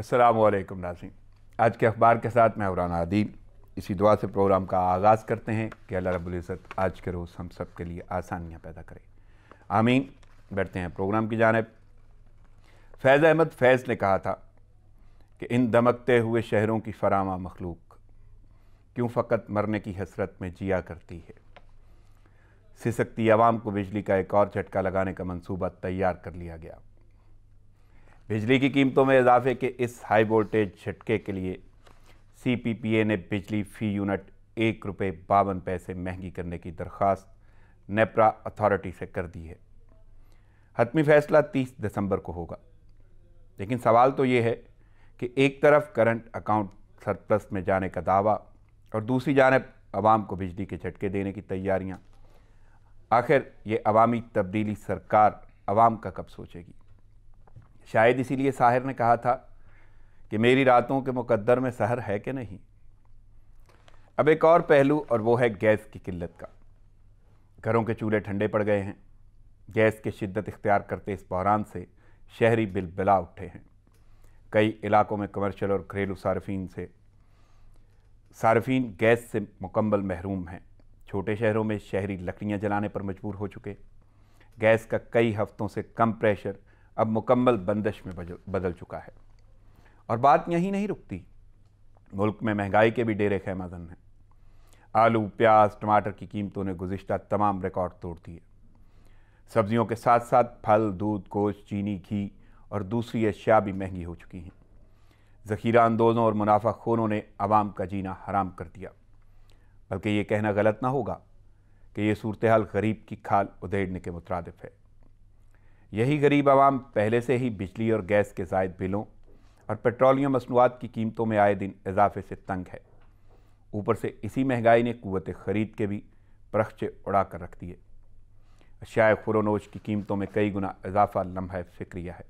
असलकम नाजीन आज के अखबार के साथ मैं उरान आदिल इसी दुआ से प्रोग्राम का आगाज़ करते हैं कि अल्लाह रबुल्ज़त आज के रोज़ हम सब के लिए आसानियाँ पैदा करें आमीन बैठते हैं प्रोग्राम की जानब फैज़ अहमद फैज़ ने कहा था कि इन दमकते हुए शहरों की फरामा मखलूक क्यों फ़कत मरने की हसरत में जिया करती है सिसकती आवाम को बिजली का एक और झटका लगाने का मनसूबा तैयार कर लिया गया बिजली की कीमतों में इजाफे के इस हाई वोल्टेज झटके के लिए सीपीपीए ने बिजली फ़ी यूनिट एक रुपये बावन पैसे महंगी करने की दरख्वास्त नेप्रा अथॉरिटी से कर दी है हतमी फैसला 30 दिसंबर को होगा लेकिन सवाल तो ये है कि एक तरफ करंट अकाउंट सरप्लस में जाने का दावा और दूसरी जानब आवाम को बिजली के झटके देने की तैयारियां आखिर ये अवामी तब्दीली सरकार आवाम का कब सोचेगी शायद इसीलिए साहिर ने कहा था कि मेरी रातों के मुकद्दर में सहर है कि नहीं अब एक और पहलू और वो है गैस की किल्लत का घरों के चूल्हे ठंडे पड़ गए हैं गैस की शिद्दत इख्तियार करते इस बहरान से शहरी बिलबिला उठे हैं कई इलाकों में कमर्शल और घरेलू सार्फिन से सार्फिन गैस से मुकम्मल महरूम हैं छोटे शहरों में शहरी लकड़ियाँ जलाने पर मजबूर हो चुके गैस का कई हफ्तों से कम प्रेशर अब मुकम्मल बंदिश में बदल चुका है और बात यहीं नहीं रुकती मुल्क में महंगाई के भी डेरे खैमाजन हैं आलू प्याज टमाटर की कीमतों ने गुज्त तमाम रिकॉर्ड तोड़ दिए सब्जियों के साथ साथ फल दूध गोश्त चीनी घी और दूसरी अशिया भी महंगी हो चुकी हैं ज़ख़ीरा अंदोज़ों और मुनाफा खोनों ने आवाम का जीना हराम कर दिया बल्कि ये कहना गलत ना होगा कि ये सूरत हाल गरीब की खाल उधेड़ने के मुतरद है यही गरीब आवाम पहले से ही बिजली और गैस के जायद बिलों और पेट्रोलियम मसनूआत की कीमतों में आए दिन इजाफे से तंग है ऊपर से इसी महंगाई ने कुत ख़रीद के भी प्रखचे उड़ा कर रख दिए अशाय खुरनोश की कीमतों में कई गुना इजाफा लम्हा फिक्रिया है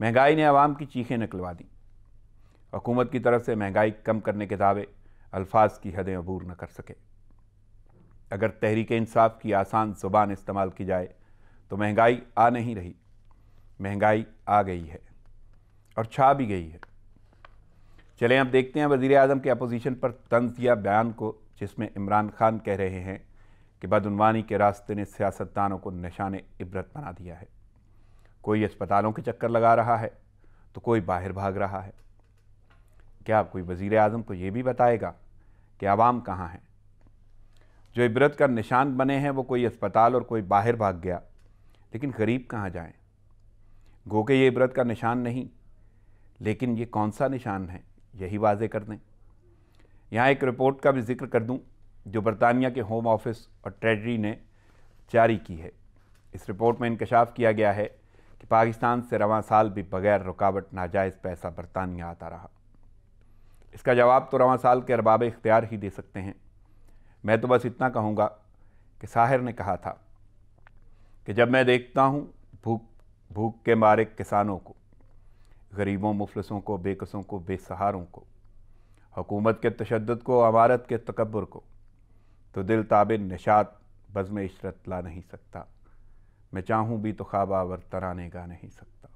महंगाई ने आवाम की चीखें निकलवा दी हुकूमत की तरफ से महंगाई कम करने के दावे अल्फाज की हदें अबूर न कर सके अगर तहरीक इंसाफ की आसान ज़ुबान इस्तेमाल की जाए तो महंगाई आ नहीं रही महंगाई आ गई है और छा भी गई है चलें अब देखते हैं वज़ी अजम के अपोजिशन पर या बयान को जिसमें इमरान खान कह रहे हैं कि बदनवानी के रास्ते ने सियासतदानों को निशान इबरत बना दिया है कोई अस्पतालों के चक्कर लगा रहा है तो कोई बाहर भाग रहा है क्या कोई वज़ी अजम को ये भी बताएगा कि आवाम कहाँ हैं जो इबरत का निशान बने हैं वो कोई अस्पताल और कोई बाहर भाग गया लेकिन गरीब कहाँ जाए गो के ये इबरत का निशान नहीं लेकिन ये कौन सा निशान है यही वाजे कर दें यहाँ एक रिपोर्ट का भी जिक्र कर दूँ जो बरतानिया के होम ऑफिस और ट्रेजरी ने जारी की है इस रिपोर्ट में इंकशाफ किया गया है कि पाकिस्तान से रवा साल भी बगैर रुकावट नाजायज़ पैसा बरतानिया आता रहा इसका जवाब तो रवा साल के अरबाब इख्तियार ही दे सकते हैं मैं तो बस इतना कहूँगा कि साहिर ने कहा था कि जब मैं देखता हूँ भूख भूख के मारे किसानों को गरीबों मुफलसों को बेकसों को बेसहारों को हुकूमत के तशद को अमारत के तकबर को तो दिल ताब निशात बज़म इशरत ला नहीं सकता मैं चाहूँ भी तो ख्वाब आवर तराने गा नहीं सकता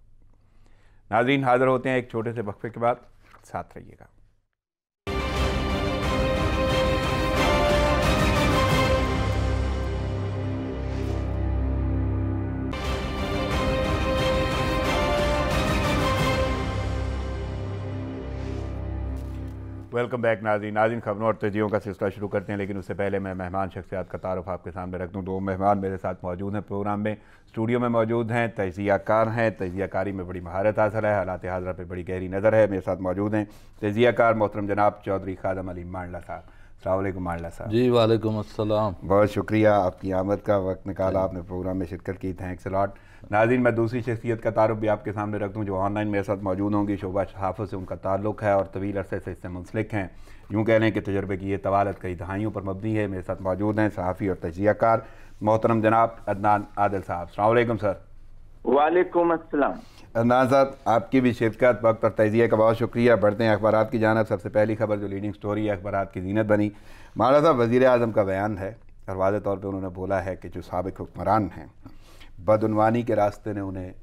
नाजरीन हाज़िर होते हैं एक छोटे से वक्फे के बाद साथ रहिएगा वेलकम बैक नाजी नाजिन खबरों और तजियों का सिलसिला शुरू करते हैं लेकिन उससे पहले मैं मेहमान शख्सियात का तारफ़ आपके सामने रख दूँ दो मेहमान मेरे साथ मौजूद हैं प्रोग्राम में स्टूडियो में मौजूद हैं तजियाकार हैं तजियाकारी में बड़ी महारत हासिल है हालात हाजरा पर बड़ी गहरी नज़र है मेरे साथ मौजूद हैं तजियाकार मोहतरम जनाब चौधरी खादम अली मांडला साहब अलैक्म मांडला साहब जी वालेकुम अस्सलाम बहुत शुक्रिया आपकी आमद का वक्त निकाला आपने प्रोग्राम में शिरकत की थैंक्स अलॉट नाजिन मैं दूसरी शख्सियत का तारफ़ भी आपके सामने रख दूँ जो ऑनलाइन मेरे साथ मौजूद होंगी शोबा सहाफ़त से उनका ताल्लुक है और तवील अरसे से इससे मुंसलिक हैं यूँ कह लें कि तजर्बे की ये तवालत कई दहाइयों पर मबनी है मेरे साथ मौजूद हैं सहाफ़ी और तजियाकार मोहतरम जनाब अदनान आदिल साहब सलामकुम सर वालेकुम अस्सलाम अदनान साहब आपकी भी शिरकत वक्त और तजिया का बहुत शुक्रिया बढ़ते हैं अखबार की जानब सबसे पहली खबर जो लीडिंग स्टोरी है अखबार की जीनत बनी महाराजा साहब वज़ी अजम का बयान है और वाज तौर पर उन्होंने बोला है कि जो सबक हुक्मरान हैं बदनवानी के रास्ते ने उन्हें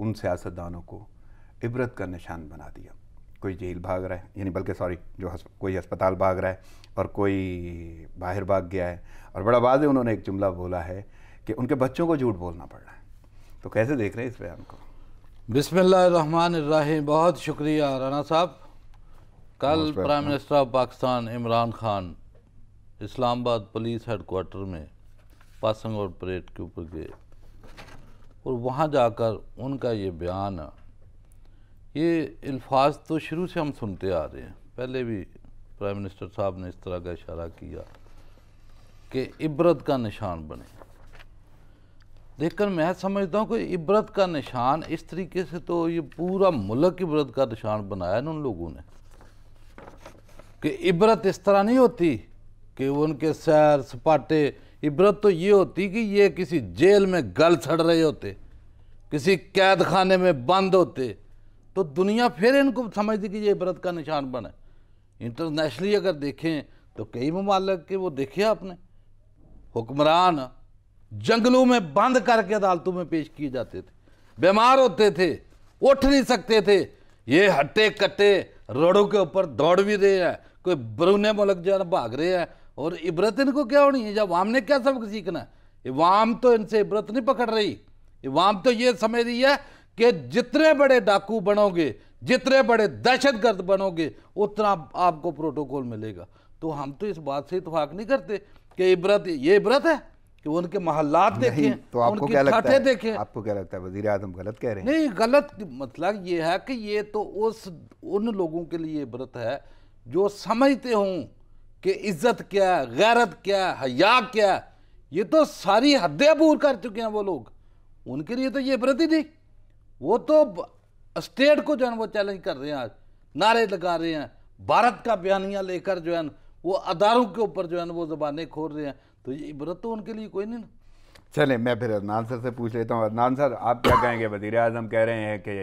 उन सियासतदानों को इबरत का निशान बना दिया कोई जेल भाग रहा है यानी बल्कि सॉरी जो हस, कोई अस्पताल भाग रहा है और कोई बाहर भाग गया है और बड़ा वाजे उन्होंने एक जुमला बोला है कि उनके बच्चों को झूठ बोलना पड़ रहा है तो कैसे देख रहे हैं इस बयान को बिसमीम बहुत शुक्रिया राना साहब कल prime minister of Pakistan Imran Khan Islamabad police headquarter में पासंग और परेड के ऊपर गए और वहाँ जाकर उनका ये बयान ये अल्फाज तो शुरू से हम सुनते आ रहे हैं पहले भी प्राइम मिनिस्टर साहब ने इस तरह का इशारा किया कि इबरत का निशान बने देखकर मैं समझता हूँ कि इबरत का निशान इस तरीके से तो ये पूरा मुल्क इबरत का निशान बनाया ना उन लोगों ने कि इबरत इस तरह नहीं होती कि उनके सैर सपाटे इबरत तो ये होती कि ये किसी जेल में गल छड़ रहे होते किसी कैद खाने में बंद होते तो दुनिया फिर इनको समझती कि ये इबरत का निशान बने इंटरनेशनली अगर देखें तो कई ममालक के वो देखे आपने हुक्मरान जंगलों में बंद करके अदालतों में पेश किए जाते थे बीमार होते थे उठ नहीं सकते थे ये हट्टे कट्टे रोडों के ऊपर दौड़ भी रहे हैं कोई बरूने मुलक जो है भाग रहे हैं और इबरत इनको क्या होनी है जब ने क्या सबक सीखना है इवाम तो इनसे इबरत नहीं पकड़ रही इवाम तो ये समझ रही है कि जितने बड़े डाकू बनोगे जितने बड़े दहशत गर्द बनोगे उतना आपको प्रोटोकॉल मिलेगा तो हम तो इस बात से इतफाक नहीं करते कि इबरत ये इबरत है कि उनके महल्लात देखें तो आपको क्या लगता है देखें आपको क्या लगता है वजीर आजम गलत कह रहे हैं नहीं गलत मतलब ये है कि ये तो उस उन लोगों के लिए इबरत है जो समझते हों कि इज्जत क्या है गैरत क्या है हया क्या है ये तो सारी हदें पूर कर चुके हैं वो लोग उनके लिए तो ये प्रति थी वो तो स्टेट को जो है वो चैलेंज कर रहे हैं आज नारे लगा रहे हैं भारत का बयानिया लेकर जो है वो अदारों के ऊपर जो है वो जबानें खोल रहे हैं तो ये इबरत तो उनके लिए कोई नहीं ना चले मैं फिर अदनान सर से पूछ लेता हूँ अदनान सर आप क्या कहेंगे वज़ी अजम कह रहे हैं कि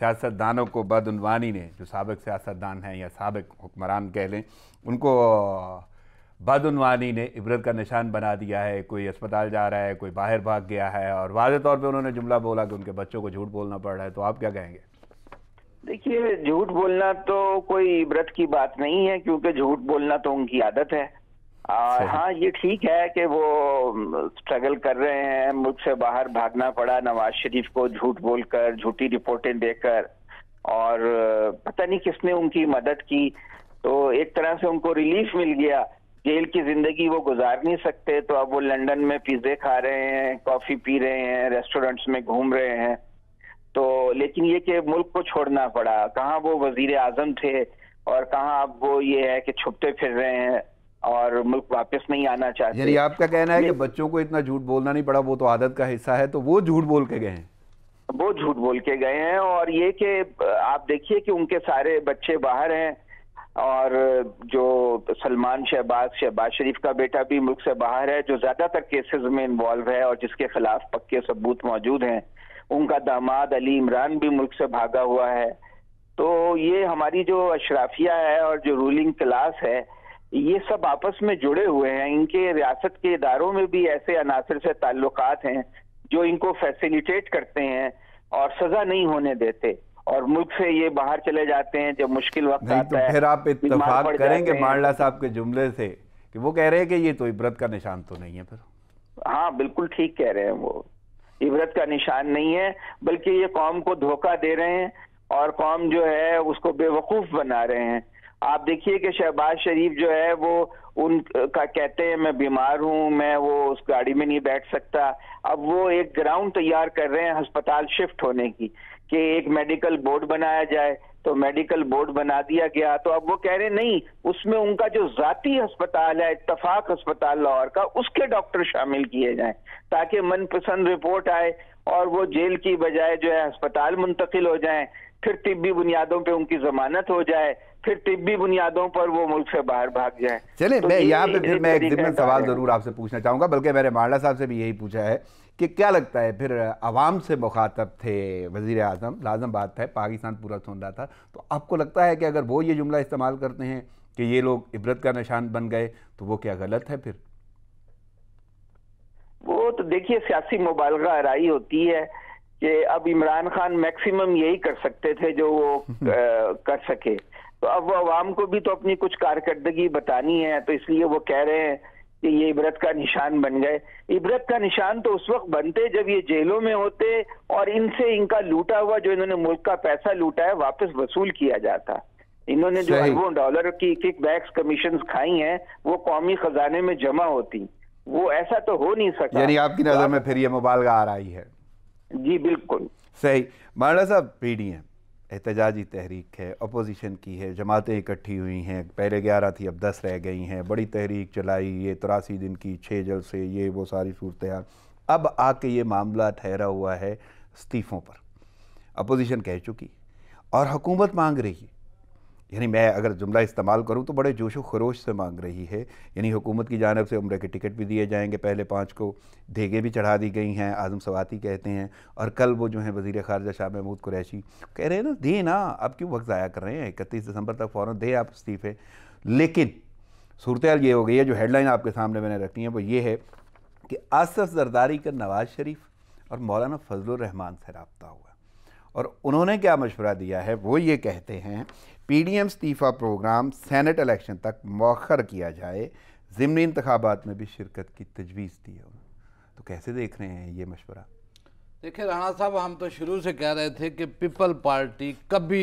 सियासतदानों को बदनवानी ने जो सबक सियासतदान हैं या सबक हुक्मरान कह लें उनको बदनवानी ने इबरत का निशान बना दिया है कोई अस्पताल जा रहा है कोई बाहर भाग गया है और वाज तौर पर उन्होंने जुमला बोला कि उनके बच्चों को झूठ बोलना पड़ रहा है तो आप क्या कहेंगे देखिए झूठ बोलना तो कोई इबरत की बात नहीं है क्योंकि झूठ बोलना तो उनकी आदत है हाँ ये ठीक है कि वो स्ट्रगल कर रहे हैं मुल्क से बाहर भागना पड़ा नवाज शरीफ को झूठ बोलकर झूठी रिपोर्टें देकर और पता नहीं किसने उनकी मदद की तो एक तरह से उनको रिलीफ मिल गया जेल की जिंदगी वो गुजार नहीं सकते तो अब वो लंदन में पिज्जे खा रहे हैं कॉफी पी रहे हैं रेस्टोरेंट्स में घूम रहे हैं तो लेकिन ये कि मुल्क को छोड़ना पड़ा कहाँ वो वजीर आजम थे और कहाँ अब वो ये है कि छुपते फिर रहे हैं और मुल्क वापस नहीं आना चाहते यानी आपका कहना है कि बच्चों को इतना झूठ बोलना नहीं पड़ा वो तो आदत का हिस्सा है तो वो झूठ बोल के गए हैं वो झूठ बोल के गए हैं और ये कि आप देखिए कि उनके सारे बच्चे बाहर हैं और जो सलमान शहबाज शहबाज शरीफ का बेटा भी मुल्क से बाहर है जो ज्यादातर केसेस में इन्वॉल्व है और जिसके खिलाफ पक्के सबूत मौजूद हैं उनका दामाद अली इमरान भी मुल्क से भागा हुआ है तो ये हमारी जो अशराफिया है और जो रूलिंग क्लास है ये सब आपस में जुड़े हुए हैं इनके रियासत के इदारों में भी ऐसे अनासर से ताल्लुक हैं जो इनको फैसिलिटेट करते हैं और सजा नहीं होने देते और मुल्क से ये बाहर चले जाते हैं जब मुश्किल वक्त नहीं, आता तो है फिर आप इतफाक करेंगे मांडला साहब के जुमले से कि वो कह रहे हैं कि ये तो इबरत का निशान तो नहीं है फिर हाँ बिल्कुल ठीक कह रहे हैं वो इबरत का निशान नहीं है बल्कि ये कौम को धोखा दे रहे हैं और कौम जो है उसको बेवकूफ़ बना रहे हैं आप देखिए कि शहबाज शरीफ जो है वो उनका कहते हैं मैं बीमार हूँ मैं वो उस गाड़ी में नहीं बैठ सकता अब वो एक ग्राउंड तैयार कर रहे हैं अस्पताल शिफ्ट होने की कि एक मेडिकल बोर्ड बनाया जाए तो मेडिकल बोर्ड बना दिया गया तो अब वो कह रहे नहीं उसमें उनका जो जाती अस्पताल है इतफाक अस्पताल लाहौर का उसके डॉक्टर शामिल किए जाए ताकि मनपसंद रिपोर्ट आए और वो जेल की बजाय जो है अस्पताल मुंतकिल हो जाए फिर तिबी बुनियादों पर उनकी जमानत हो जाए फिर तिब्बी बुनियादों पर वो मुल्क से बाहर भाग जाए चले तो मैं यहाँ पे फिर मैं एक दिन सवाल ज़रूर आपसे पूछना चाहूंगा बल्कि मैंने माड़ा साहब से भी यही पूछा है कि क्या लगता है फिर आवाम से मुखातब थे वजीर अजम लाजम बात है पाकिस्तान पूरा सुन रहा था तो आपको लगता है कि अगर वो ये जुमला इस्तेमाल करते हैं कि ये लोग इबरत का निशान बन गए तो वो क्या गलत है फिर वो तो देखिए सियासी मुबालगा आरई होती है कि अब इमरान खान मैक्सिमम यही कर सकते थे जो वो कर सके तो अब वो आवाम को भी तो अपनी कुछ कारकर्दगी बतानी है तो इसलिए वो कह रहे हैं कि ये इबरत का निशान बन गए इबरत का निशान तो उस वक्त बनते जब ये जेलों में होते और इनसे इनका लूटा हुआ जो इन्होंने मुल्क का पैसा लूटा है वापस वसूल किया जाता इन्होंने जो अरबों डॉलर की किक बैक्स कमीशन खाई हैं वो कौमी खजाने में जमा होती वो ऐसा तो हो नहीं सकता यानी आपकी नज़र में फिर ये मुबालगा आ रही है जी बिल्कुल सही मौलाना साहब पीढ़ी है एहतजाजी तहरीक है अपोजिशन की है जमातें इकट्ठी हुई हैं पहले ग्यारह थी अब दस रह गई हैं बड़ी तहरीक चलाई ये तिरासी दिन की छः जल से ये वो सारी सूरत हाल अब आके ये मामला ठहरा हुआ है इस्तीफ़ों पर अपोजिशन कह चुकी और हुकूमत मांग रही है यानी मैं अगर जुमला इस्तेमाल करूं तो बड़े जोश व खरोश से मांग रही है यानी हुकूमत की जानब से उम्र के टिकट भी दिए जाएंगे पहले पाँच को देगे भी चढ़ा दी गई हैं आज़म सवाती कहते हैं और कल वो जो है वज़ी खारजा शाह महमूद कुरैशी कह रहे हैं ना दे ना आप क्यों वक्त ज़ाया कर रहे हैं इकतीस दिसंबर तक फ़ौर दे आप इस्तीफ़े लेकिन सूरत ये हो गई है जो हेडलाइन आपके सामने मैंने रखनी है वो ये है कि आसफ जरदारी का नवाज़ शरीफ और मौलाना फजल रहमान से रबता हुआ और उन्होंने क्या मशवरा दिया है वो ये कहते हैं पीडीएम इस्तीफ़ा प्रोग्राम सेनेट इलेक्शन तक मौखर किया जाए ज़मनी इंतबात में भी शिरकत की तजवीज़ दी है तो कैसे देख रहे हैं ये मशवरा देखिए राणा साहब हम तो शुरू से कह रहे थे कि पीपल पार्टी कभी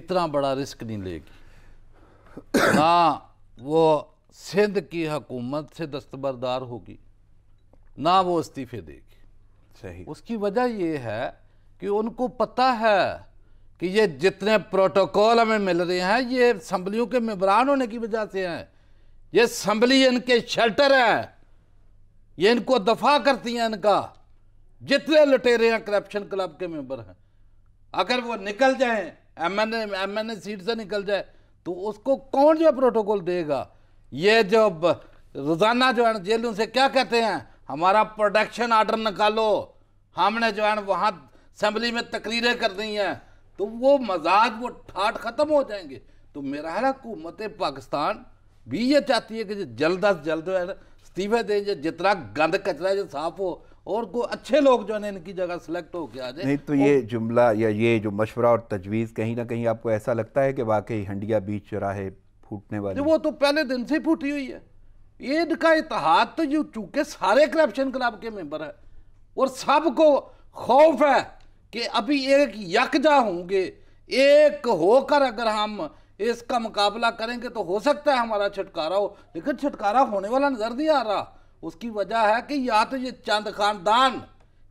इतना बड़ा रिस्क नहीं लेगी ना वो सिंध की हकूमत से दस्तबरदार होगी ना वो इस्तीफ़े देगी सही उसकी वजह यह है कि उनको पता है कि ये जितने प्रोटोकॉल हमें मिल रहे हैं ये असम्बलियों के मेबरान होने की वजह से हैं ये असम्बली इनके शेल्टर है ये इनको दफा करती हैं इनका जितने लुटेरे हैं करप्शन क्लब के मेंबर हैं अगर वो निकल जाए M N M N A seat से निकल जाए तो उसको कौन जो प्रोटोकॉल देगा ये जो रोज़ाना जो है जेलों से क्या कहते हैं हमारा प्रोडक्शन आर्डर निकालो हमने जो है वहाँ असम्बली में तकरीरें कर दी हैं तो वो मजाद वो ठाट ख़त्म हो जाएंगे तो मेरा ख्याल हुकूमत पाकिस्तान भी ये चाहती है कि जल्द अज जल्द इस्तीफे दें जितना गंद कचरा जो साफ हो और को अच्छे लोग जो है इनकी जगह सेलेक्ट हो आ जाए नहीं तो ये जुमला या ये जो मशवरा और तजवीज़ कहीं ना कहीं आपको ऐसा लगता है कि वाकई हंडिया बीच चौराहे फूटने वाले तो वो तो पहले दिन से फूटी हुई है ईद का इतिहाद तो जो चूँकि सारे करप्शन क्लब के मेंबर है और सबको खौफ है कि अभी एक यकजा होंगे एक होकर अगर हम इसका मुकाबला करेंगे तो हो सकता है हमारा छुटकारा हो लेकिन छुटकारा होने वाला नज़र नहीं आ रहा उसकी वजह है कि या तो ये चंद खानदान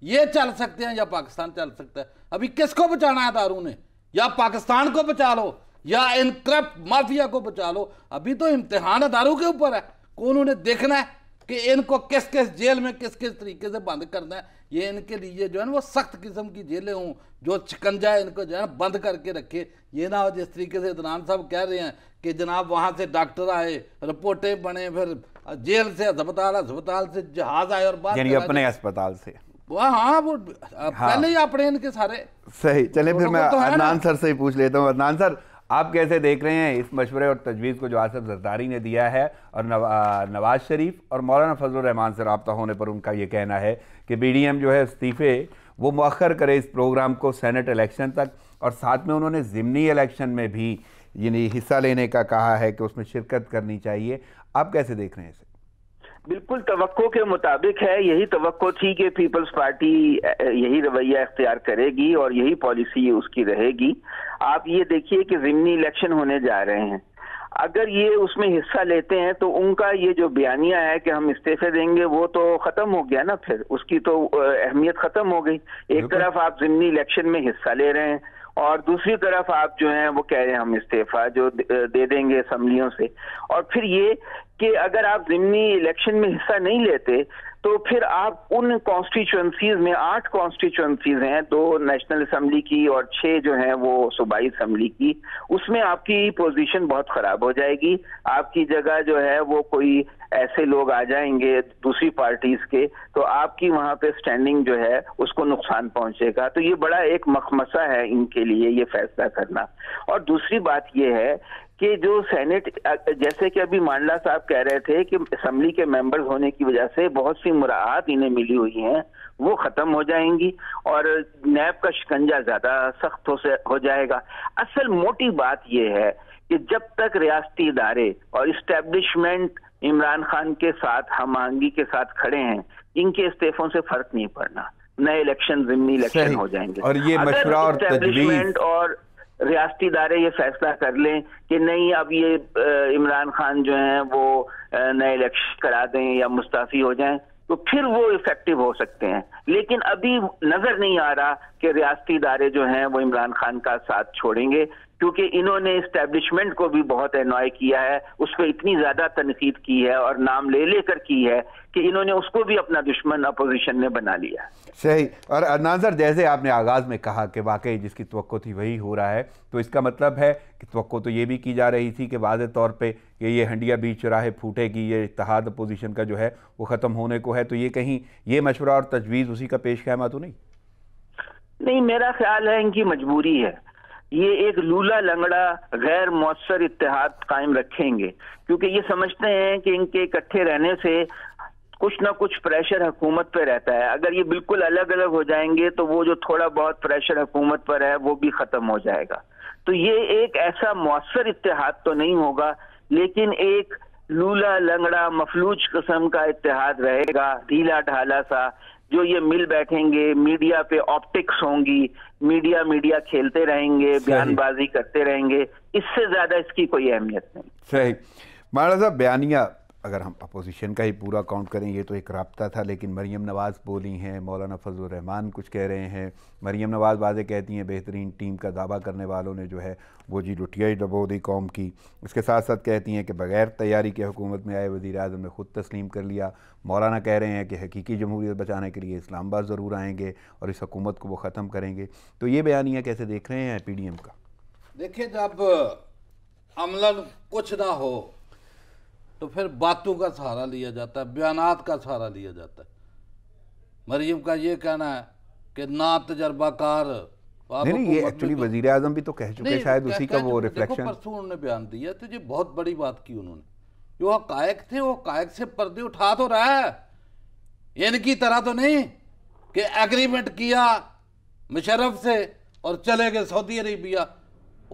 ये चल सकते हैं या पाकिस्तान चल सकता है अभी किसको बचाना है दारू ने या पाकिस्तान को बचा लो या इन करप्ट माफिया को बचा लो अभी तो इम्तहान दारू के ऊपर है कौन उन्हें देखना है कि इनको किस किस जेल में किस किस तरीके से बंद करना है ये इनके लिए जो है ना वो सख्त किस्म की जेलें हों जो छिकंजा इनको जो है ना बंद करके रखे ये ना हो जिस तरीके से इदनान साहब कह रहे हैं कि जनाब वहाँ से डॉक्टर आए रिपोर्टें बने फिर जेल से अस्पताल अस्पताल से जहाज आए और बात अपने अस्पताल से वह हाँ वो हाँ, पहले ही अपने इनके सारे सही चले फिर मैं तो अदनान सर से ही पूछ लेता हूँ अदनान सर आप कैसे देख रहे हैं इस मशवरे और तजवीज़ को जो आसफ जरदारी ने दिया है और नवाज शरीफ और मौलाना फजल रहमान से रबता होने पर उनका ये कहना है कि बी डी एम जो है इस्तीफ़े वो मौखर करे इस प्रोग्राम को सेनेट इलेक्शन तक और साथ में उन्होंने ज़िमनी इलेक्शन में भी यानी हिस्सा लेने का कहा है कि उसमें शिरकत करनी चाहिए आप कैसे देख रहे हैं इसे बिल्कुल तो के मुताबिक है यही तो थी कि पीपल्स पार्टी यही रवैया इख्तियार करेगी और यही पॉलिसी उसकी रहेगी आप ये देखिए कि जिमनी इलेक्शन होने जा रहे हैं अगर ये उसमें हिस्सा लेते हैं तो उनका ये जो बयानिया है कि हम इस्तीफे देंगे वो तो खत्म हो गया ना फिर उसकी तो अहमियत खत्म हो गई एक तरफ आप जिमनी इलेक्शन में हिस्सा ले रहे हैं और दूसरी तरफ आप जो हैं वो कह रहे हैं हम इस्तीफा जो दे देंगे असम्बलियों से और फिर ये कि अगर आप जिमनी इलेक्शन में हिस्सा नहीं लेते तो फिर आप उन कॉन्स्टिट्यूंसीज में आठ कॉन्स्टिट्यूंसीज हैं दो नेशनल असम्बली की और छह जो हैं वो सूबाई असम्बली की उसमें आपकी पोजीशन बहुत खराब हो जाएगी आपकी जगह जो है वो कोई ऐसे लोग आ जाएंगे दूसरी पार्टीज के तो आपकी वहां पे स्टैंडिंग जो है उसको नुकसान पहुंचेगा तो ये बड़ा एक मखमसा है इनके लिए ये फैसला करना और दूसरी बात यह है कि जो सेनेट जैसे कि अभी मांडला साहब कह रहे थे कि असम्बली के मेंबर्स होने की वजह से बहुत सी मुराहत इन्हें मिली हुई हैं वो खत्म हो जाएंगी और नैब का शिकंजा ज्यादा सख्त हो, से, हो जाएगा असल मोटी बात यह है कि जब तक रियासती इदारे और इस्टेब्लिशमेंट इमरान खान के साथ हम आंगी के साथ खड़े हैं इनके इस्तीफों से फर्क नहीं पड़ना नए इलेक्शन जिमनी इलेक्शन हो जाएंगे और ये मशवरा और तजवीज और रियासती इदारे ये फैसला कर लें कि नहीं अब ये इमरान खान जो हैं वो नए इलेक्शन करा दें या मुस्ताफी हो जाएं तो फिर वो इफेक्टिव हो सकते हैं लेकिन अभी नजर नहीं आ रहा कि रियासती इदारे जो हैं वो इमरान खान का साथ छोड़ेंगे क्योंकि इन्होंने इस्टेब्लिशमेंट को भी बहुत एनॉय किया है उस पर इतनी ज्यादा तनकीद की है और नाम ले लेकर की है कि इन्होंने उसको भी अपना दुश्मन अपोजिशन ने बना लिया सही और नाजर जैसे आपने आगाज़ में कहा कि वाकई जिसकी तो थी वही हो रहा है तो इसका मतलब है कि तो ये भी की जा रही थी कि वाज तौर पर कि ये हंडिया बीच चौराहे फूटेगी ये इतहाद अपोजिशन का जो है वो ख़त्म होने को है तो ये कहीं ये मशवरा और तजवीज़ उसी का पेश खैमा तो नहीं नहीं मेरा ख्याल है इनकी मजबूरी है ये एक लूला लंगड़ा गैर मौसर इतिहाद कायम रखेंगे क्योंकि ये समझते हैं कि इनके इकट्ठे रहने से कुछ ना कुछ प्रेशर हुकूमत पर रहता है अगर ये बिल्कुल अलग अलग हो जाएंगे तो वो जो थोड़ा बहुत प्रेशर हुकूमत पर है वो भी खत्म हो जाएगा तो ये एक ऐसा मौसर इतिहाद तो नहीं होगा लेकिन एक लूला लंगड़ा मफलूज कस्म का इतिहाद रहेगा ढीला ढाला सा जो ये मिल बैठेंगे मीडिया पे ऑप्टिक्स होंगी मीडिया मीडिया खेलते रहेंगे बयानबाजी करते रहेंगे इससे ज्यादा इसकी कोई अहमियत नहीं सही महाराजा बयानिया अगर हम अपोजिशन का ही पूरा काउंट करें ये तो एक रबता था लेकिन मरीम नवाज़ बोली हैं मौलाना फजल रहमान कुछ कह रहे हैं मरीम नवाज़ वाजे कहती हैं बेहतरीन टीम का दावा करने वालों ने जो है वो जी लुटिया ही डबो दी कौम की उसके साथ साथ कहती हैं कि बग़ैर तैयारी के हुकूमत में आए वज़ी अजम ने ख़ुद तस्लीम कर लिया मौलाना कह रहे हैं कि हकीकी जमहूरीत बचाने के लिए इस्लामाबाद ज़रूर आएँगे और इस हकूमत को वो ख़त्म करेंगे तो ये बयानिया कैसे देख रहे हैं पी डी एम का देखिए जब अमला कुछ ना हो तो फिर बातों का सहारा लिया जाता है बयान का सहारा लिया जाता है मरीम का ये कहना है कि ना तजर्बाकार नहीं ये एक्चुअली वजीर आजम भी तो कह चुके शायद उसी का वो रिफ्लेक्शन परसों उन्होंने बयान दिया तो ये बहुत बड़ी बात की उन्होंने जो हकायक थे वो हकायक से पर्दे उठा तो रहा है इनकी तरह तो नहीं कि एग्रीमेंट किया मुशरफ से और चले गए सऊदी अरेबिया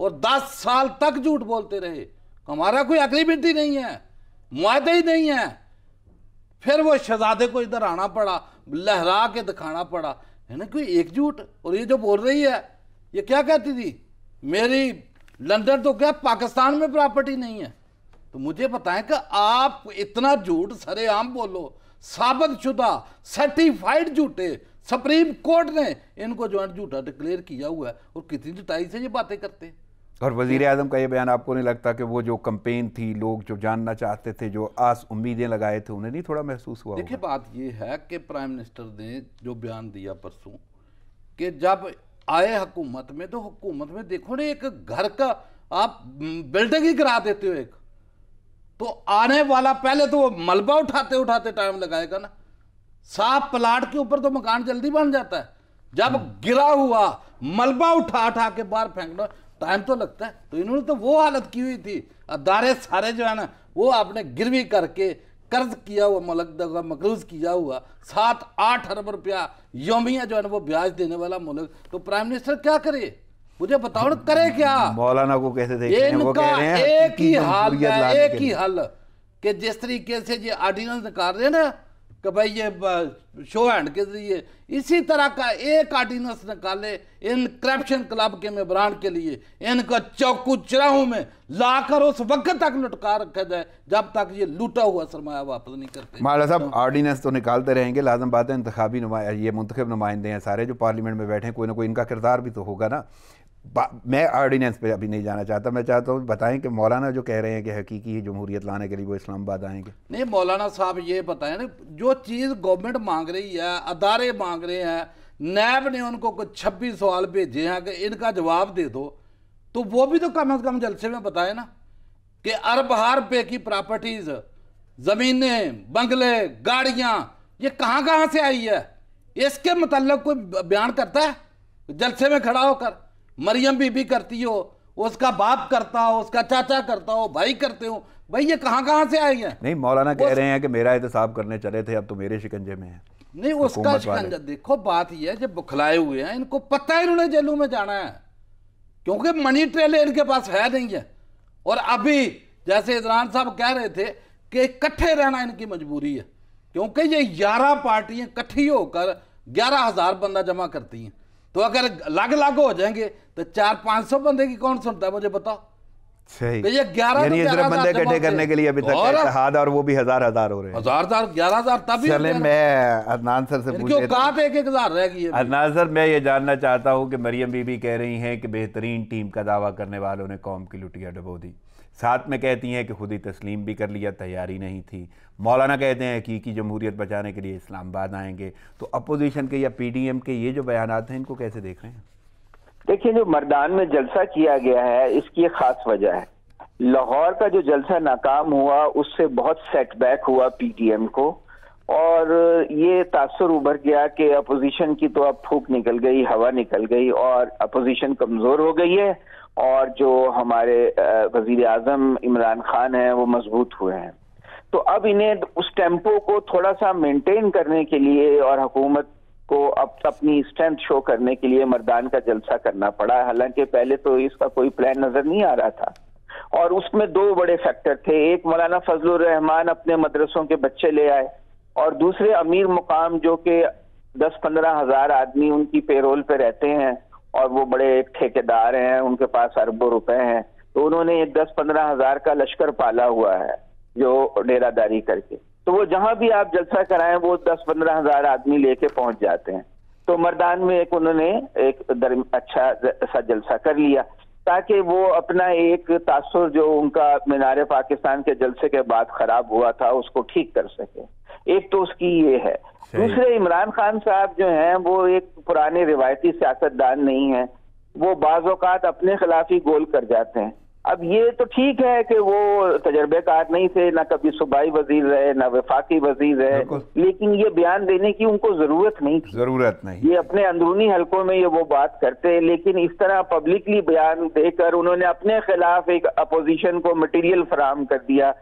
और दस साल तक झूठ बोलते रहे हमारा कोई एग्रीमेंट ही नहीं है मुआदे ही नहीं है फिर वो शहजादे को इधर आना पड़ा लहरा के दिखाना पड़ा है ना कोई एकजुट और ये जो बोल रही है ये क्या कहती थी मेरी लंदन तो क्या पाकिस्तान में प्रॉपर्टी नहीं है तो मुझे बताएं कि आप इतना झूठ सरेआम बोलो साबित शुदा सर्टिफाइड झूठे सुप्रीम कोर्ट ने इनको जो है झूठा डिक्लेयर किया हुआ है और कितनी जुटाई से ये बातें करते हैं और वजीर अजम का ये बयान आपको नहीं लगता कि वो जो कंपेन थी लोग जो जानना चाहते थे जो आस उम्मीदें लगाए थे उन्हें नहीं थोड़ा महसूस हुआ देखिए बात ये है कि प्राइम मिनिस्टर ने जो बयान दिया परसों कि जब आए हुकूमत में तो हुकूमत में देखो ना एक घर का आप बिल्डिंग ही करा देते हो एक तो आने वाला पहले तो वो मलबा उठाते उठाते टाइम लगाएगा ना साफ प्लाट के ऊपर तो मकान जल्दी बन जाता है जब हम्म। गिरा हुआ मलबा उठा उठा के बाहर फेंकना टाइम तो लगता है तो इन्होंने तो वो हालत की हुई थी अदारे सारे जो है ना वो आपने गिरवी करके कर्ज किया हुआ मलक का मकरूज किया हुआ सात आठ अरब रुपया योमिया जो है ना वो ब्याज देने वाला मुल्क तो प्राइम मिनिस्टर क्या करे मुझे बताओ ना करे क्या मौलाना को कैसे देखते इनका वो कह रहे हैं एक ही हाल एक ही हल कि जिस तरीके से ये ऑर्डिनेंस निकाल रहे हैं ना कि भाई ये शो हैंड के जरिए इसी तरह का एक आर्डिनेंस निकाले इन करप्शन क्लब के मेबरान के लिए इनको चौकू चिराहों में लाकर उस वक्त तक लुटका रखा जाए जब तक ये लूटा हुआ सरमाया वापस नहीं करते माला साहब आर्डिनेंस तो-, तो निकालते रहेंगे लाजम बात है इंतबी नुमा ये मुंतब नुमाइंदे हैं सारे जो पार्लियामेंट में बैठे हैं कोई ना कोई इनका किरदार भी तो होगा ना मैं ऑर्डिनेंस पे अभी नहीं जाना चाहता मैं चाहता हूँ बताएं कि मौलाना जो कह रहे हैं कि हकीकी जमहूरियत लाने के लिए वो इस्लामाबाद आएंगे नहीं मौलाना साहब ये बताएं ना जो चीज़ गवर्नमेंट मांग रही है अदारे मांग रहे हैं नैब ने उनको कुछ छब्बीस सवाल भेजे हैं कि इनका जवाब दे दो तो वो भी तो कम अज़ कम जलसे में बताए ना कि अरब हार रुपये की प्रॉपर्टीज़ ज़मीनें बंगले गाड़ियाँ ये कहाँ कहाँ से आई है इसके मतलब कोई बयान करता है जलसे में खड़ा होकर मरियम बीबी करती हो उसका बाप करता हो उसका चाचा करता हो भाई करते हो भाई ये कहाँ कहाँ से आए हैं नहीं मौलाना कह रहे हैं कि मेरा एहतसाब करने चले थे अब तो मेरे शिकंजे में है नहीं उसका शिकंजा देखो बात यह है जब बुखलाए हुए हैं इनको पता है इन्होंने जेलों में जाना है क्योंकि मनी ट्रेलर इनके पास है नहीं है और अभी जैसे इजरान साहब कह रहे थे कि इकट्ठे रहना इनकी मजबूरी है क्योंकि ये ग्यारह पार्टियां इकट्ठी होकर ग्यारह हजार बंदा जमा करती हैं तो अगर अलग अलग हो जाएंगे तो चार पांच सौ बंदे की कौन सुनता है मुझे बताओ सही तो ये ग्यारह तो बंदे इकट्ठे करने के लिए अभी तक इतिहाद और वो भी हजार हजार हो रहे हैं हजार हजार ग्यारह हजार तभी चले मैं अदनान सर से पूछ तो- औकात एक एक हजार रह गई अदनान सर मैं ये जानना चाहता हूँ कि मरियम बीबी कह रही हैं कि बेहतरीन टीम का दावा करने वालों ने कौम की लुटिया डबो दी साथ में कहती हैं कि खुद ही तस्लीम भी कर लिया तैयारी नहीं थी मौलाना कहते हैं की जमहूरियत बचाने के लिए इस्लामाबाद आएंगे तो अपोजिशन के या पीडीएम के ये जो बयान हैं इनको कैसे देख रहे हैं देखिए जो मर्दान में जलसा किया गया है इसकी एक खास वजह है लाहौर का जो जलसा नाकाम हुआ उससे बहुत सेटबैक हुआ पीटीएम को और ये तासर उभर गया कि अपोजिशन की तो अब फूक निकल गई हवा निकल गई और अपोजिशन कमज़ोर हो गई है और जो हमारे वजीर अजम इमरान खान हैं वो मजबूत हुए हैं तो अब इन्हें उस टेम्पो को थोड़ा सा मेंटेन करने के लिए और हुकूमत को अब अपनी स्ट्रेंथ शो करने के लिए मरदान का जलसा करना पड़ा हालांकि पहले तो इसका कोई प्लान नजर नहीं आ रहा था और उसमें दो बड़े फैक्टर थे एक मौलाना फजलुर रहमान अपने मदरसों के बच्चे ले आए और दूसरे अमीर मुकाम जो कि दस पंद्रह हजार आदमी उनकी पेरोल पे रहते हैं और वो बड़े ठेकेदार हैं उनके पास अरबों रुपए हैं तो उन्होंने एक दस पंद्रह हजार का लश्कर पाला हुआ है जो डेरादारी करके तो वो जहां भी आप जलसा कराएं वो दस पंद्रह हजार आदमी लेके पहुंच जाते हैं तो मरदान में एक उन्होंने एक दर, अच्छा सा जलसा कर लिया ताकि वो अपना एक तासुर जो उनका मीनार पाकिस्तान के जलसे के बाद खराब हुआ था उसको ठीक कर सके एक तो उसकी ये है दूसरे इमरान खान साहब जो हैं वो एक पुराने रिवायती सियासतदान नहीं है वो बाज़ात अपने खिलाफ ही गोल कर जाते हैं अब ये तो ठीक है कि वो तजर्बेकार नहीं थे ना कभी सूबाई वजीर रहे ना वफाकी वजीर रहे लेकिन ये बयान देने की उनको जरूरत नहीं थी जरूरत नहीं ये अपने अंदरूनी हलकों में ये वो बात करते लेकिन इस तरह पब्लिकली बयान देकर उन्होंने अपने खिलाफ एक अपोजिशन को मटीरियल फराहम कर दिया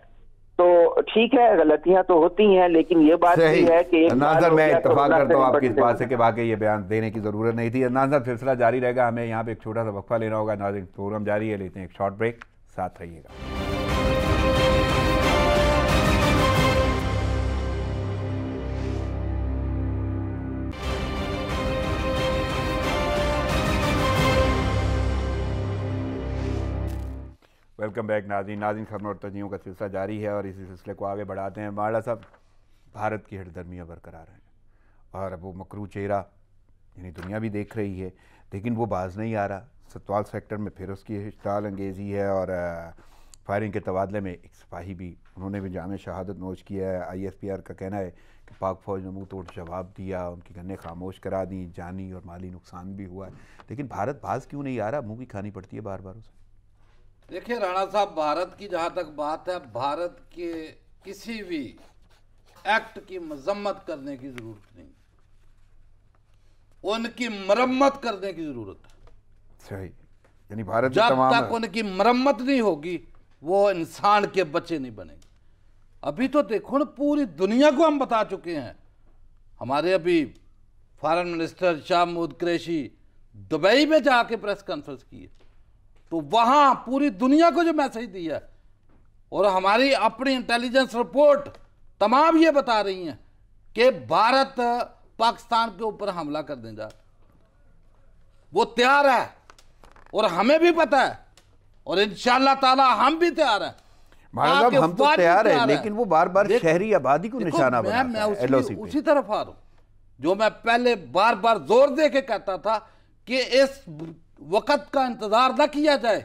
तो ठीक है गलतियां तो होती हैं लेकिन ये बात सही है कि नाजर मैं तो इतफाक करता हूँ आपकी इस बात से कि वाकई ये बयान देने की ज़रूरत नहीं थी नाजर सिलसिला जारी रहेगा हमें यहाँ पे एक छोटा सा वक्फा लेना होगा नाजर प्रोग्राम जारी है लेते हैं एक शॉर्ट ब्रेक साथ रहिएगा वेलकम बैक नाजीन नाजिन खबरों और तजियों का सिलसिला जारी है और इसी सिलसिले को आगे बढ़ाते हैं माड़ा साहब भारत की हरदर्मियाँ बरकरार हैं और अब वो मकरू चेहरा यानी दुनिया भी देख रही है लेकिन वो बाज नहीं आ रहा सतवाल सेक्टर में फिर उसकी इश्ताल अंगेजी है और फायरिंग के तबादले में एक सिपाही भी उन्होंने भी जाम शहादत नोश किया है आई एस पी आर का कहना है कि पाक फौज ने मुँह तोड़ जवाब दिया उनकी गन्ने खामोश करा दी जानी और माली नुकसान भी हुआ है लेकिन भारत बाज क्यों नहीं आ रहा मुँह की खानी पड़ती है बार बार उसे देखिए राणा साहब भारत की जहाँ तक बात है भारत के किसी भी एक्ट की मजम्मत करने की जरूरत नहीं उनकी मरम्मत करने की जरूरत है सही अच्छा, यानी भारत जब तक उनकी मरम्मत नहीं होगी वो इंसान के बच्चे नहीं बनेंगे अभी तो देखो ना पूरी दुनिया को हम बता चुके हैं हमारे अभी foreign minister Shah Mehmood Qureshi Dubai में जाके प्रेस कॉन्फ्रेंस की है तो वहां पूरी दुनिया को जो मैसेज दिया है और हमारी अपनी इंटेलिजेंस रिपोर्ट तमाम ये बता रही है कि भारत पाकिस्तान के ऊपर हमला कर दें जा वो तैयार है और हमें भी पता है और इन ताला हम भी तैयार हैं हम तो तैयार है, लेकिन वो बार बार शहरी आबादी को निशाना मैं, मैं उसी, उसी तरफ आ रहा हूं जो मैं पहले बार बार जोर दे के कहता था कि इस वक़्त का इंतज़ार न किया जाए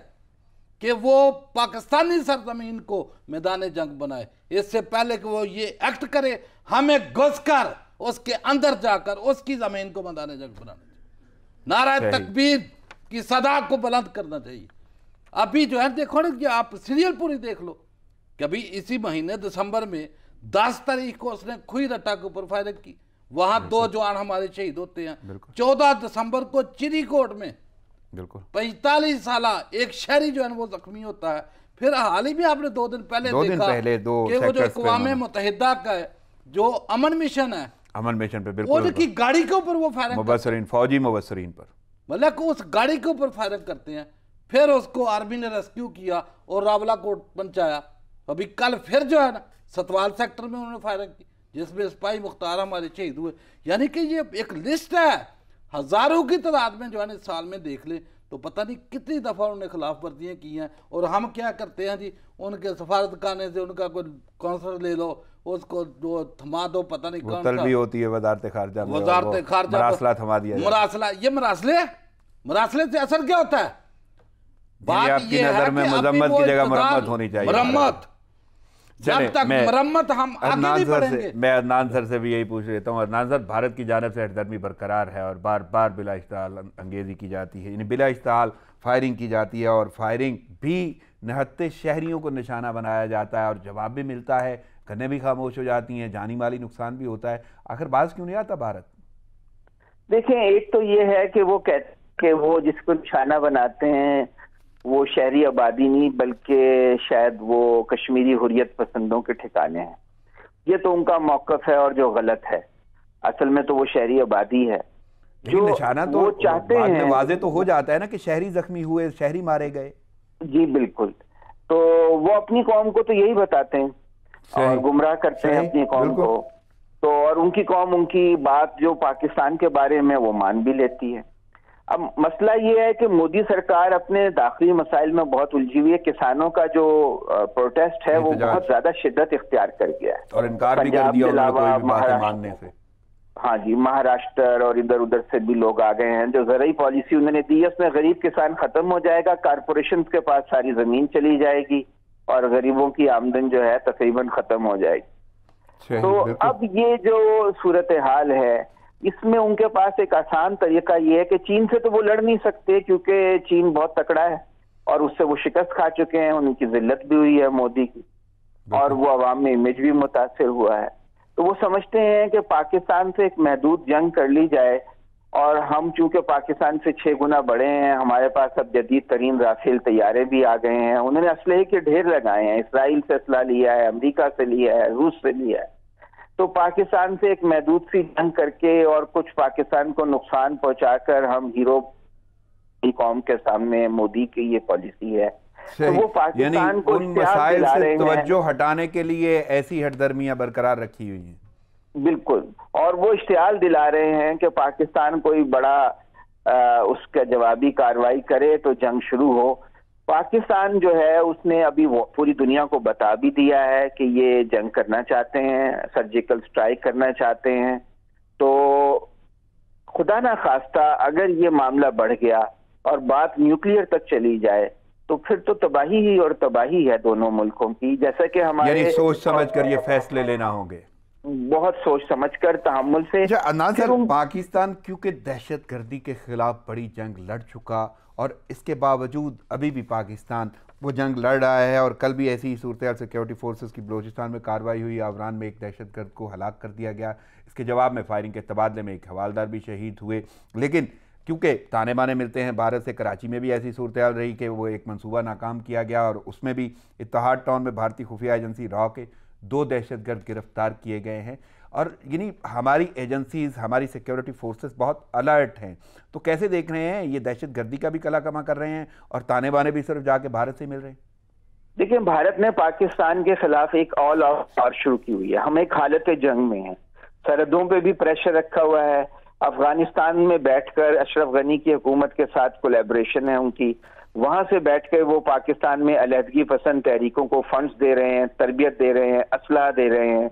कि वो पाकिस्तानी सरजमीन को मैदान जंग बनाए इससे पहले कि वो ये एक्ट करे हमें घुस कर उसके अंदर जाकर उसकी ज़मीन को मैदान जंग बनाना चाहिए नारा तकबीर की सदा को बुलंद करना चाहिए अभी जो है देखो ना कि आप सीरियल पूरी देख लो कभी इसी महीने दिसंबर में दस तारीख को उसने खुई रट्टा के ऊपर फायरिंग की वहां दो जवान हमारे शहीद होते हैं चौदह दिसंबर को चिरीकोट में बिल्कुल पैंतालीस साल एक शहरी जो है वो जख्मी होता है फिर हाल ही में आपने दो दिन पहले दो दिन पहले दो कि वो जो अकवाम मुतहदा का जो अमन मिशन है अमन मिशन पे बिल्कुल वो की गाड़ी के ऊपर वो फायरिंग मुबसरीन फौजी मुबसरीन पर मतलब को उस गाड़ी के ऊपर फायरिंग करते हैं फिर उसको आर्मी ने रेस्क्यू किया और रावला कोट पहुंचाया अभी कल फिर जो है ना सतवाल सेक्टर में उन्होंने फायरिंग की जिसमें स्पाई मुख्तार हमारे शहीद हुए यानी कि ये एक लिस्ट है हज़ारों की तादाद में जो है ना इस साल में देख लें तो पता नहीं कितनी दफ़ा उन्होंने खिलाफ वर्जियाँ की हैं और हम क्या करते हैं जी उनके सफारत खाने से उनका कोई काउंसलर ले लो उसको जो थमा दो पता नहीं कौन भी होती है वजारत खारजा वजारत खारजा मरासला थमा दिया मरासला ये मरासले मरासले से असर क्या होता है बात ये है कि की जगह मरम्मत होनी चाहिए मरम्मत जब तक मरम्मत हम आगे नहीं से, मैं अदनान सर से भी यही पूछ लेता हूँ अदनान सर भारत की जानब से हटदर्मी बरकरार है और बार बार बिला इश्ताल अंगेज़ी की जाती है यानी बिला इश्ताल फायरिंग की जाती है और फायरिंग भी नहत्ते शहरीों को निशाना बनाया जाता है और जवाब भी मिलता है गन्ने भी खामोश हो जाती हैं जानी माली नुकसान भी होता है आखिर बाज क्यों नहीं आता भारत देखें एक तो ये है कि वो कहते कि वो जिसको निशाना बनाते हैं वो शहरी आबादी नहीं बल्कि शायद वो कश्मीरी हुरियत पसंदों के ठिकाने हैं ये तो उनका मौकफ है और जो गलत है असल में तो वो शहरी आबादी है जो निशाना तो वो चाहते हैं वाजे तो हो जाता है ना कि शहरी जख्मी हुए शहरी मारे गए जी बिल्कुल तो वो अपनी कौम को तो यही बताते हैं और गुमराह करते हैं अपनी कौम को तो और उनकी कौम उनकी बात जो पाकिस्तान के बारे में वो मान भी लेती है अब मसला ये है कि मोदी सरकार अपने दाखिली मसाइल में बहुत उलझी हुई है किसानों का जो प्रोटेस्ट है वो बहुत ज्यादा शिद्दत इख्तियार कर गया है और इनकार भी कर दिया अलावा मानने से हाँ जी महाराष्ट्र और इधर उधर से भी लोग आ गए हैं जो जरूरी पॉलिसी उन्होंने दी है उसमें गरीब किसान खत्म हो जाएगा कारपोरेशन के पास सारी जमीन चली जाएगी और गरीबों की आमदन जो है तकरीबन खत्म हो जाएगी तो अब ये जो सूरत हाल है इसमें उनके पास एक आसान तरीका ये है कि चीन से तो वो लड़ नहीं सकते क्योंकि चीन बहुत तकड़ा है और उससे वो शिकस्त खा चुके हैं उनकी जिल्लत भी हुई है मोदी की और वो आवाम में इमेज भी मुतासर हुआ है तो वो समझते हैं कि पाकिस्तान से एक महदूद जंग कर ली जाए और हम चूंकि पाकिस्तान से छः गुना बड़े हैं हमारे पास अब जदीद तरीन राफेल तैयारे भी आ गए हैं उन्होंने असलहे के ढेर लगाए हैं इसराइल से असला लिया है अमरीका से लिया है रूस से लिया है तो पाकिस्तान से एक महदूद सी जंग करके और कुछ पाकिस्तान को नुकसान पहुंचाकर हम हीरो कौम के सामने मोदी की ये पॉलिसी है तो वो पाकिस्तान को मसाइल से तवज्जो हटाने के लिए ऐसी हटदर्मियां बरकरार रखी हुई हैं बिल्कुल और वो इश्तियाल दिला रहे हैं कि पाकिस्तान कोई बड़ा आ, उसका जवाबी कार्रवाई करे तो जंग शुरू हो पाकिस्तान जो है उसने अभी पूरी दुनिया को बता भी दिया है कि ये जंग करना चाहते हैं सर्जिकल स्ट्राइक करना चाहते हैं तो खुदा ना खास्ता अगर ये मामला बढ़ गया और बात न्यूक्लियर तक चली जाए तो फिर तो तबाही ही और तबाही है दोनों मुल्कों की जैसा कि हमारे सोच समझ कर ये फैसले लेना होंगे बहुत सोच समझ कर तहमुल से अच्छा, पाकिस्तान क्योंकि दहशत गर्दी के खिलाफ बड़ी जंग लड़ चुका और इसके बावजूद अभी भी पाकिस्तान वो जंग लड़ रहा है और कल भी ऐसी ही सूरत सिक्योरिटी फोर्सेस की बलूचिस्तान में कार्रवाई हुई अवरान में एक दहशत गर्द को हलाक कर दिया गया इसके जवाब में फायरिंग के तबादले में एक हवालदार भी शहीद हुए लेकिन क्योंकि ताने बाने मिलते हैं भारत से कराची में भी ऐसी सूरत रही कि वो एक मनसूबा नाकाम किया गया और उसमें भी इतिहाद टाउन में भारतीय खुफिया एजेंसी रॉ के दो दहशत गर्द गिरफ्तार किए गए हैं और यानी हमारी एजेंसीज हमारी सिक्योरिटी फोर्सेस बहुत अलर्ट हैं तो कैसे देख रहे हैं ये दहशत गर्दी का भी कला कमा कर रहे हैं और ताने बाने भी सिर्फ जाके भारत से मिल रहे हैं देखिए भारत ने पाकिस्तान के खिलाफ एक ऑल आउट वार शुरू की हुई है हम एक हालत जंग में हैं सरहदों पे भी प्रेशर रखा हुआ है अफगानिस्तान में बैठकर अशरफ गनी की हुकूमत के साथ कोलेब्रेशन है उनकी वहां से बैठ कर वो पाकिस्तान में अलहदगी पसंद तहरीकों को फंड्स दे रहे हैं तरबियत दे रहे हैं असलाह दे रहे हैं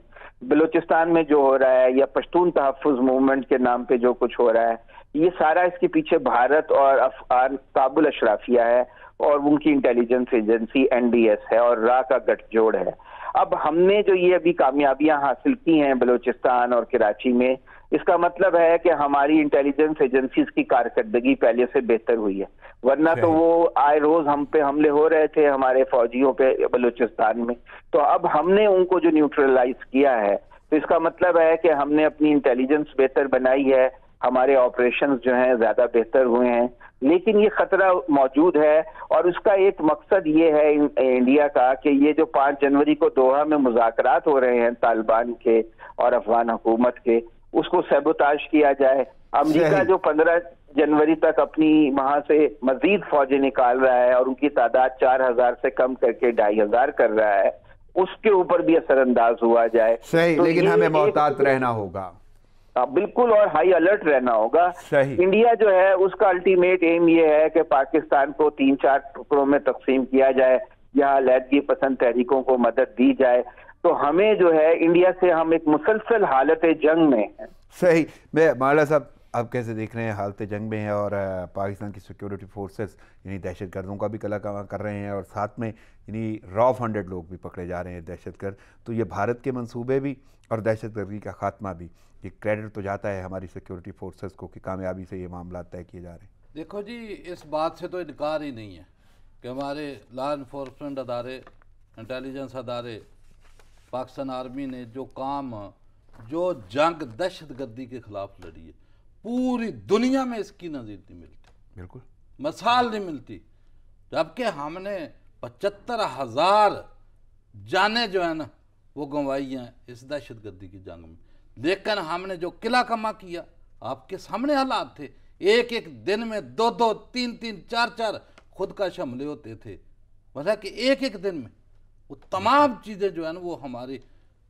बलूचिस्तान में जो हो रहा है या पश्तून तहफ़ मूवमेंट के नाम पे जो कुछ हो रहा है ये सारा इसके पीछे भारत और अफगान काबुल अशराफिया है और उनकी इंटेलिजेंस एजेंसी एनडीएस है और रा का गठजोड़ है अब हमने जो ये अभी कामयाबियां हासिल की हैं बलूचिस्तान और कराची में इसका मतलब है कि हमारी इंटेलिजेंस एजेंसीज की कारकर्दगी पहले से बेहतर हुई है वरना तो वो आए रोज हम पे हमले हो रहे थे हमारे फौजियों पे बलूचिस्तान में तो अब हमने उनको जो न्यूट्रलाइज किया है तो इसका मतलब है कि हमने अपनी इंटेलिजेंस बेहतर बनाई है हमारे ऑपरेशन जो हैं ज्यादा बेहतर हुए हैं लेकिन ये खतरा मौजूद है और उसका एक मकसद ये है इंडिया का कि ये जो पाँच जनवरी को दोहा में मुजात हो रहे हैं तालिबान के और अफगान हुकूमत के उसको सेबोताज किया जाए अमरीका जो पंद्रह जनवरी तक अपनी वहां से मजीद फौजें निकाल रहा है और उनकी तादाद चार हजार से कम करके ढाई हजार कर रहा है उसके ऊपर भी असरअंदाज हुआ जाए सही तो लेकिन हमें मोहतात तो- रहना होगा आ, हाँ, बिल्कुल और हाई अलर्ट रहना होगा इंडिया जो है उसका अल्टीमेट एम ये है कि पाकिस्तान को तीन चार टुकड़ों में तकसीम किया जाए यहाँ लैदगी पसंद तहरीकों को मदद दी जाए तो हमें जो है इंडिया से हम एक मुसलसल हालत जंग में सही मैं माला साहब आप कैसे देख रहे हैं हालत जंग में है और पाकिस्तान की सिक्योरिटी फोर्सेस यानी दहशत गर्दों का भी कला कर रहे हैं और साथ में यानी रॉ फंडेड लोग भी पकड़े जा रहे हैं दहशत गर्द तो ये भारत के मंसूबे भी और दहशत गर्दी का खात्मा भी ये क्रेडिट तो जाता है हमारी सिक्योरिटी फोर्सेस को कि कामयाबी से ये मामला तय किए जा रहे हैं देखो जी इस बात से तो इनकार ही नहीं है कि हमारे लॉ इन्फोर्समेंट अदारे इंटेलिजेंस अदारे पाकिस्तान आर्मी ने जो काम जो जंग दहशत गर्दी के खिलाफ लड़ी है पूरी दुनिया में इसकी नज़ीर नहीं मिलती बिल्कुल मसाल नहीं मिलती जबकि हमने पचहत्तर हज़ार जाने जो है ना वो गंवाई हैं इस दहशत गर्दी की जंग में लेकिन हमने जो किला कमा किया आपके सामने हालात थे एक एक दिन में दो दो तीन तीन चार चार खुद का हमले होते थे मतलब कि एक एक दिन में वो तमाम चीज़ें जो है ना वो हमारी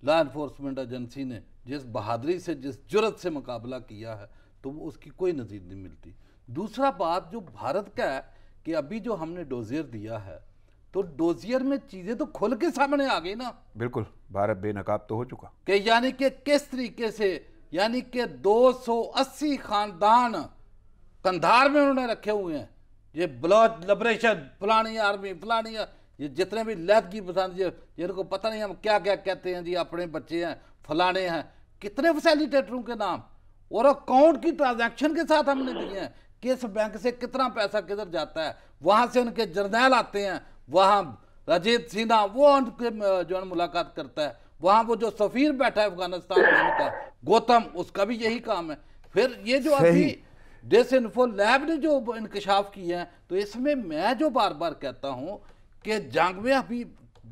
लॉ इन्फोर्समेंट एजेंसी ने जिस बहादरी से जिस जुरत से मुकाबला किया है तो वो उसकी कोई नज़ीर नहीं मिलती दूसरा बात जो भारत का है कि अभी जो हमने डोजियर दिया है तो डोजियर में चीज़ें तो खुल के सामने आ गई ना बिल्कुल भारत बेनकाब तो हो चुका कि यानी कि किस तरीके से यानी कि 280 खानदान कंधार में उन्होंने रखे हुए हैं ये ब्लड लिबरेशन फलानी आर्मी फलानी आर्मी ये जितने भी लहदगी पसंद जो जिनको पता नहीं हम क्या क्या कहते हैं जी अपने बच्चे हैं फलाने हैं कितने फैसिलिटेटरों के नाम और अकाउंट की ट्रांजैक्शन के साथ हमने दिए हैं किस बैंक से कितना पैसा किधर जाता है वहाँ से उनके जर्नैल आते हैं वहाँ रजीत सिन्हा वो उनके जो है मुलाकात करता है वहाँ वो जो सफ़ीर बैठा है अफगानिस्तान में उनका गौतम उसका भी यही काम है फिर ये जो अभी डिस इन्फो लैब ने जो इंकशाफ किया है तो इसमें मैं जो बार बार कहता हूँ कि जंग में अभी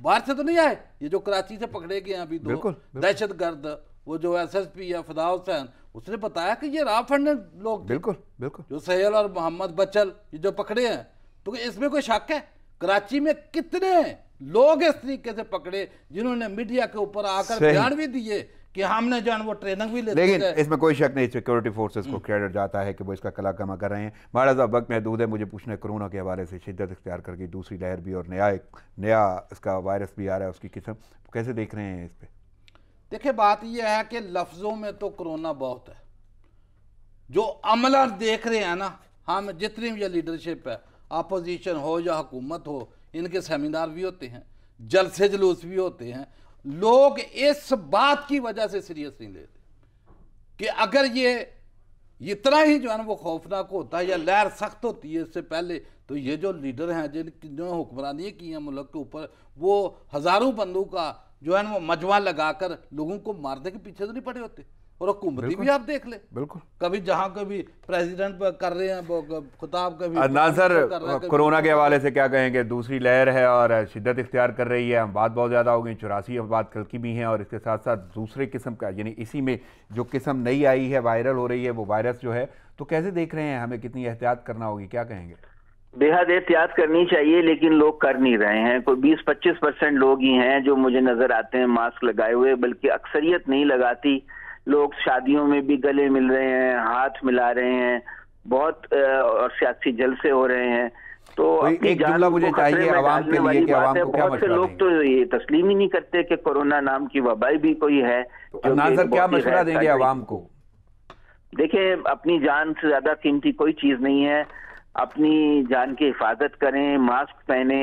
बाहर से तो नहीं आए ये जो कराची से पकड़े गए अभी दो दहशत गर्द वो जो एस एस पी या फदा हुसैन उसने बताया कि ये राव लोग बिल्कुल बिल्कुल जो सहेल और मोहम्मद बचल ये जो पकड़े हैं तो इसमें कोई शक है कराची में कितने लोग इस तरीके से पकड़े जिन्होंने मीडिया के ऊपर आकर बयान भी दिए कि हमने जो है वो ट्रेनिंग भी लेते लेकिन इसमें कोई शक नहीं सिक्योरिटी फोर्सेस को क्रेडिट जाता है कि वो इसका कला कमा कर रहे हैं महाराज साहब वक्त महदूद है मुझे पूछना है कोरोना के हवाले से शिद्दत इख्तियार कर गई दूसरी लहर भी और नया एक नया इसका वायरस भी आ रहा है उसकी किस्म कैसे देख रहे हैं इस पर देखिए बात यह है कि लफ्ज़ों में तो कोरोना बहुत है जो अमला देख रहे हैं ना हम जितनी भी लीडरशिप है अपोजिशन हो या हुकूमत हो इनके सेमिनार भी होते हैं जलसे जुलूस भी होते हैं लोग इस बात की वजह से सीरियस नहीं लेते कि अगर ये इतना ही जो है ना वो खौफनाक होता है या लहर सख्त होती है इससे पहले तो ये जो लीडर हैं जिन जिन्होंने हुक्मरानी की हैं मुल्क के ऊपर वो हज़ारों बंदूक का जो है ना वो मजमा लगाकर लोगों को मारने के पीछे तो नहीं पड़े होते और हुकूमती भी आप देख ले बिल्कुल कभी जहाँ कभी प्रेसिडेंट पर कर रहे हैं खुताब कभी नाजर कोरोना के हवाले से क्या कहेंगे दूसरी लहर है और शिद्दत इख्तियार कर रही है हम बात बहुत ज़्यादा हो गई चौरासी बात कल की भी हैं और इसके साथ साथ दूसरे किस्म का यानी इसी में जो किस्म नई आई है वायरल हो रही है वो वायरस जो है तो कैसे देख रहे हैं हमें कितनी एहतियात करना होगी क्या कहेंगे बेहद एहतियात करनी चाहिए लेकिन लोग कर नहीं रहे हैं कोई 20-25 परसेंट लोग ही हैं जो मुझे नजर आते हैं मास्क लगाए हुए बल्कि अक्सरियत नहीं लगाती लोग शादियों में भी गले मिल रहे हैं हाथ मिला रहे हैं बहुत और सियासी जलसे हो रहे हैं तो, तो एक जुमला मुझे चाहिए आवाम के लिए कि आवाम को क्या बहुत से लोग तो ये तस्लीम ही नहीं करते कि कोरोना नाम की वबाई भी कोई है नाजर क्या मशवरा देंगे आवाम को देखिए अपनी जान से ज्यादा कीमती कोई चीज नहीं है अपनी जान की हिफाजत करें मास्क पहने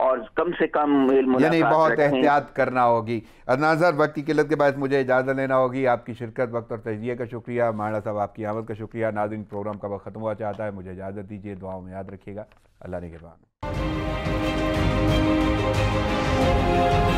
और कम से कम यानी बहुत एहतियात करना होगी नाजर वक्त की किल्लत के बाद मुझे इजाज़त लेना होगी आपकी शिरकत वक्त और तजिए का शुक्रिया माना साहब आपकी आमद का शुक्रिया नाजिन प्रोग्राम का वक्त ख़त्म हुआ चाहता है मुझे इजाज़त दीजिए दुआओं में याद रखिएगा अल्लाह ने के बाद